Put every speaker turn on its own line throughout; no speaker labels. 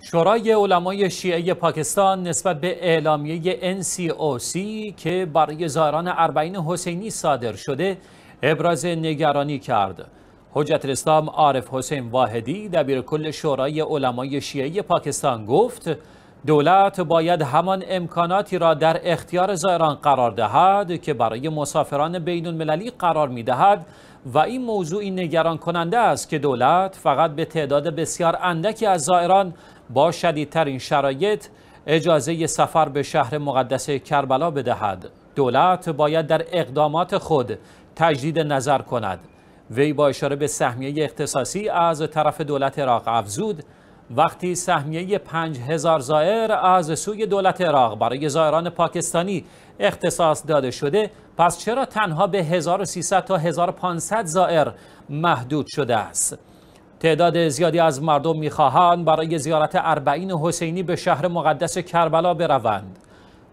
شورای علمای شیعه پاکستان نسبت به اعلامیه NCOC که برای زاران اربعین حسینی صادر شده ابراز نگرانی کرد. حجت الاسلام عارف حسین واحدی دبیر کل شورای علمای شیعه پاکستان گفت دولت باید همان امکاناتی را در اختیار زائران قرار دهد که برای مسافران بین المللی قرار می دهد و این موضوعی نگران کننده است که دولت فقط به تعداد بسیار اندکی از زائران با شدیدترین شرایط اجازه سفر به شهر مقدس کربلا بدهد دولت باید در اقدامات خود تجدید نظر کند وی با اشاره به سهمیه اختصاصی از طرف دولت عراق افزود وقتی سهمیه 5000 زائر از سوی دولت عراق برای زائران پاکستانی اختصاص داده شده پس چرا تنها به 1300 تا 1500 زائر محدود شده است تعداد زیادی از مردم میخواهند برای زیارت اربعین حسینی به شهر مقدس کربلا بروند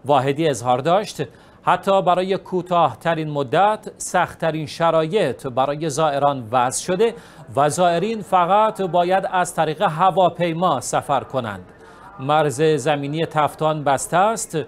واحدی اظهار داشت حتی برای کوتاهترین مدت سختترین شرایط برای زائران وضع شده و زائرین فقط باید از طریق هواپیما سفر کنند مرز زمینی تفتان بسته است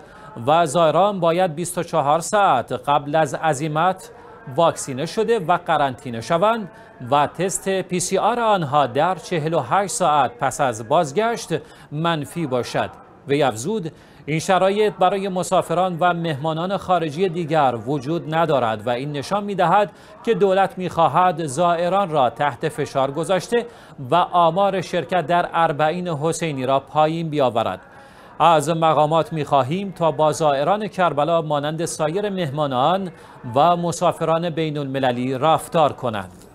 و زائران باید 24 ساعت قبل از عزیمت واکسینه شده و قرنطینه شوند و تست پی سی آر آنها در 48 ساعت پس از بازگشت منفی باشد وی افزود این شرایط برای مسافران و مهمانان خارجی دیگر وجود ندارد و این نشان می دهد که دولت می خواهد زائران را تحت فشار گذاشته و آمار شرکت در اربعین حسینی را پایین بیاورد. از مقامات می خواهیم تا با زائران کربلا مانند سایر مهمانان و مسافران بین المللی رفتار کنند.